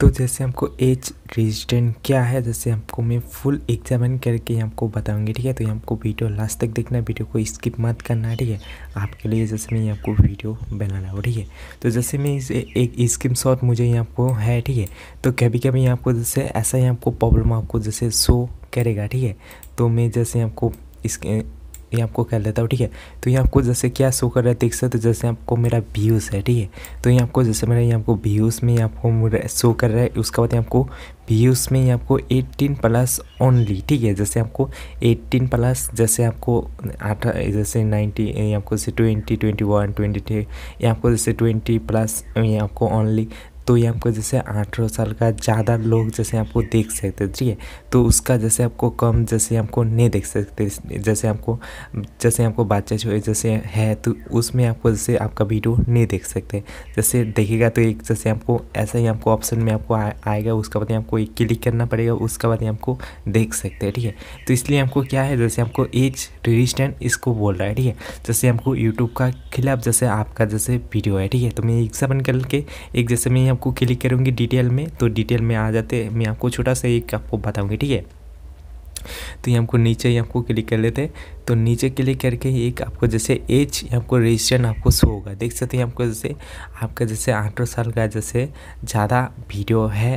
तो जैसे हमको एज रेजिस्टेंट क्या है जैसे हमको मैं फुल एग्जामिन करके हमको बताऊंगी ठीक है तो ये हमको वीडियो लास्ट तक देखना वीडियो को स्किप मत करना ठीक है आपके लिए जैसे मैं आपको वीडियो बनाना हो ठीक है तो जैसे मैं इस एक स्क्रीन शॉट मुझे यहाँ आपको है ठीक है तो कभी कभी आपको जैसे ऐसा ही आपको प्रॉब्लम आपको जैसे शो करेगा ठीक है तो मैं जैसे आपको इसके ये आपको कह देता हूँ ठीक है तो ये आपको जैसे क्या शो कर रहा है देख सकते हो जैसे आपको मेरा व्यूज़ है ठीक है तो ये आपको जैसे मेरा ये आपको व्यूज़ में आपको शो कर रहा है उसके बाद ये आपको व्यूज़ में ये आपको 18 प्लस ओनली ठीक है जैसे आपको 18 प्लस जैसे आपको अठारह जैसे 90 ये आपको जैसे 20 21 23 ये आपको जैसे 20 प्लस ये आपको ओनली तो ये हमको जैसे अठारह साल का ज़्यादा लोग जैसे आपको देख सकते ठीक है तो उसका जैसे आपको कम जैसे हमको नहीं देख सकते जैसे आपको जैसे आपको बातचीत हुई जैसे है तो उसमें आपको जैसे आपका वीडियो नहीं देख सकते जैसे देखेगा तो एक जैसे आपको ऐसा ही आपको ऑप्शन में आपको आएगा उसका बाद आपको एक क्लिक करना पड़ेगा उसका बाद आपको देख सकते हैं ठीक है तो इसलिए हमको क्या है जैसे आपको एज रजिस्टेंट इसको बोल रहा है ठीक है जैसे हमको यूट्यूब का खिलाफ जैसे आपका जैसे वीडियो है ठीक है तो मैं एग्जाम्पल करके एक जैसे मैं को क्लिक करूँगी डिटेल में तो डिटेल में आ जाते मैं आपको छोटा सा एक आपको बताऊँगी ठीक है तो ये हमको नीचे ही हमको क्लिक कर लेते हैं तो नीचे क्लिक करके एक आपको जैसे एज आपको रजिस्ट्रेशन आपको शो होगा देख सकते हैं आपको जैसे आपका जैसे आठ साल का जैसे ज़्यादा वीडियो है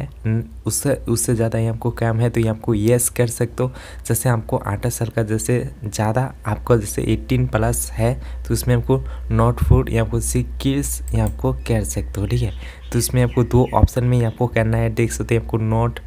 उससे उससे ज़्यादा ही हमको काम है तो ये आपको येस कर सकते हो जैसे आपको आठ साल का जैसे ज़्यादा आपका जैसे एट्टीन प्लस है तो उसमें हमको नॉट फूड या आपको किल्स या आपको कर सकते हो ठीक है तो इसमें आपको दो ऑप्शन में आपको करना है देख सकते हैं आपको नॉट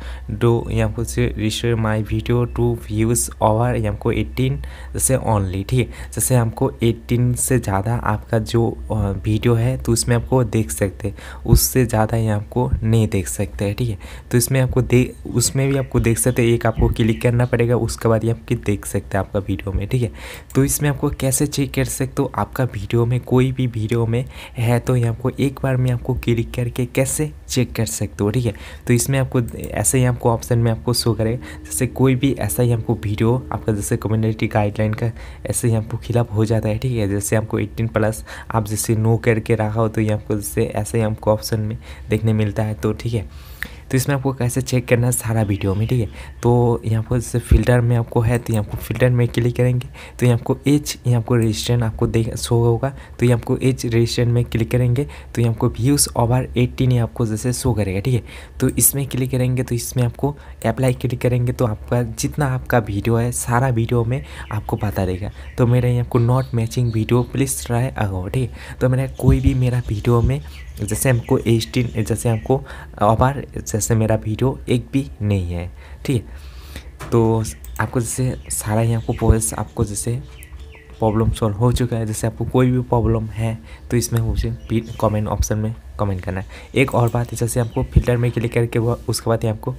डो या आपको register my video to views और हमको 18 से ओनली ठीक है जैसे हमको 18 से ज़्यादा आपका जो वीडियो है तो उसमें आपको देख सकते हैं उससे ज़्यादा ये आपको नहीं देख सकते हैं ठीक है तो इसमें आपको दे उसमें भी आपको देख सकते हैं एक आपको क्लिक करना पड़ेगा उसके बाद ये आपकी देख सकते हैं आपका वीडियो में ठीक है तो इसमें आपको कैसे चेक कर सकते हो आपका वीडियो में कोई भी वीडियो में है तो ये आपको एक बार में आपको क्लिक करके कैसे चेक कर सकते हो ठीक है तो इसमें आपको ऐसे ही आपको ऑप्शन में आपको शो करेगा जैसे कोई भी ऐसा ऐसा ही हमको वीडियो आपका जैसे कम्युनिटी गाइडलाइन का ऐसे ही हमको खिलाफ हो जाता है ठीक है जैसे हमको 18 प्लस आप जैसे नो करके रखा हो तो ये हमको जैसे ऐसे ही हमको ऑप्शन में देखने मिलता है तो ठीक है तो इसमें आपको कैसे चेक करना है सारा वीडियो में ठीक है तो यहाँ पर जैसे फिल्टर में आपको है तो यहाँ आपको फिल्टर में क्लिक करेंगे तो यहाँ आपको एच तो यहाँ आपको रजिस्ट्रेशन आपको देख शो होगा तो ये आपको एच रजिस्ट्रेशन में क्लिक करेंगे तो ये आपको व्यूज़ ओवर एट्टीन आपको जैसे शो करेगा ठीक है तो इसमें क्लिक करेंगे तो इसमें आपको अप्लाई क्लिक करेंगे तो आपका जितना आपका वीडियो है सारा वीडियो में आपको पता रहेगा तो मेरा यहाँ आपको not matching video please try अगो ठीक है तो मेरा कोई भी मेरा वीडियो में जैसे हमको एटीन जैसे हमको ओवर जैसे मेरा वीडियो एक भी नहीं है ठीक है तो आपको जैसे सारा ही आपको पोस्ट आपको जैसे प्रॉब्लम सॉल्व हो चुका है जैसे आपको कोई भी प्रॉब्लम है तो इसमें मुझे कमेंट ऑप्शन में कमेंट करना है एक और बात है जैसे आपको फिल्टर में क्लिक करके वह उसके बाद यहाँ आपको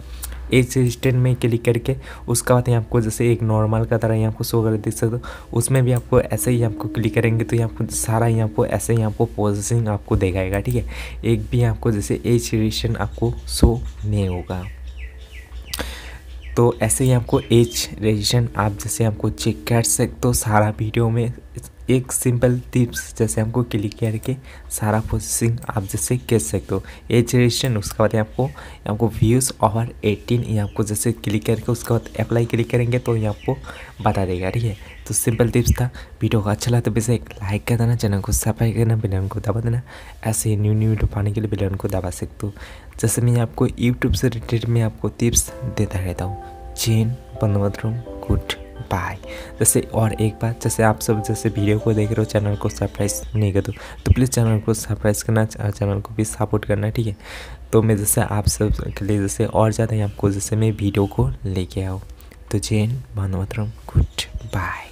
एज रजिस्टेंट में क्लिक करके उसके बाद यहाँ आपको जैसे एक नॉर्मल का तरह यहाँ आपको शो कर देख सकते हो उसमें भी आपको ऐसे ही आपको क्लिक करेंगे तो यहाँ आपको सारा यहाँ आपको ऐसे ही आपको प्रोसेसिंग आपको दिखाएगा ठीक है एक भी आपको जैसे एज रजिस्टेंट आपको शो नहीं होगा तो ऐसे ही आपको एज रजिस्ट्रेशन आप जैसे आपको चेक कर सकते हो सारा वीडियो में एक सिंपल टिप्स जैसे हमको क्लिक करके सारा प्रोसेसिंग आप जैसे कर सकते हो एज रजिस्ट्रेशन उसके बाद आपको आपको व्यूज़ ओवर 18 यहाँ आपको जैसे क्लिक करके उसके बाद अप्लाई क्लिक करेंगे तो ये आपको बता देगा ठीक है तो सिंपल टिप्स था वीडियो को अच्छा लगा तो वैसे एक लाइक कर देना चैनल को सब्सक्राइब करना बिलन को दबा देना ऐसे ही न्यू न्यू वीडियो पाने के लिए बिलन को दबा सकते हो जैसे मैं आपको यूट्यूब से रिलेटेड में आपको टिप्स देता रहता हूँ चेन बंद गुड बाय जैसे और एक बात जैसे आप सब जैसे वीडियो को देख रहे हो चैनल को सरप्राइज नहीं कर दो तो प्लीज़ चैनल को सरप्राइज करना चैनल को भी सपोर्ट करना ठीक है तो मैं जैसे आप सब के लिए जैसे और ज़्यादा ही आपको जैसे मैं वीडियो को लेके आऊँ तो जैन भानुमतरम गुड बाय